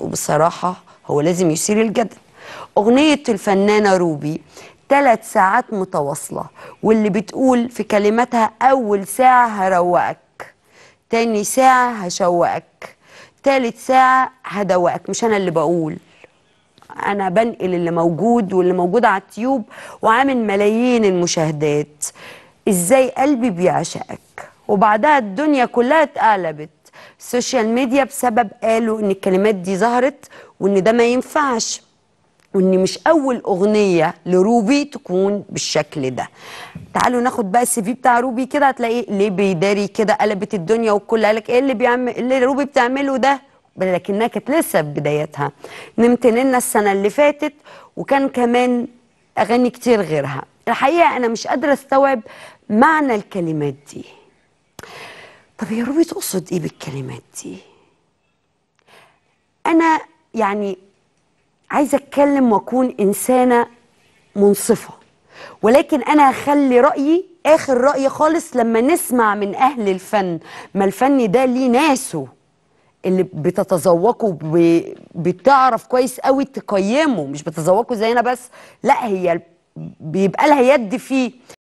وبصراحة هو لازم يثير الجدل أغنية الفنانة روبي ثلاث ساعات متواصلة واللي بتقول في كلماتها أول ساعة هروقك تاني ساعة هشوقك تالت ساعة هدوقك مش أنا اللي بقول أنا بنقل اللي موجود واللي موجود على التيوب وعامل ملايين المشاهدات إزاي قلبي بيعشقك وبعدها الدنيا كلها اتقلبت السوشيال ميديا بسبب قالوا ان الكلمات دي ظهرت وان ده ما ينفعش وان مش اول اغنيه لروبي تكون بالشكل ده تعالوا ناخد بقى السي في بتاع روبي كده هتلاقيه ليه بيداري كده قلبت الدنيا والكل قالك ايه اللي بيعمل اللي روبي بتعمله ده لكنها كانت لسه بدايتها نمت لنا السنه اللي فاتت وكان كمان اغاني كتير غيرها الحقيقه انا مش قادره استوعب معنى الكلمات دي طب يا روبي تقصد ايه بالكلمات دي انا يعني عايزه اتكلم واكون انسانه منصفه ولكن انا هخلي رايي اخر راي خالص لما نسمع من اهل الفن ما الفن ده ليه ناسه اللي بتتذوقه بتعرف كويس قوي تقيمه مش بتذوقه زينا بس لا هي بيبقى لها يد فيه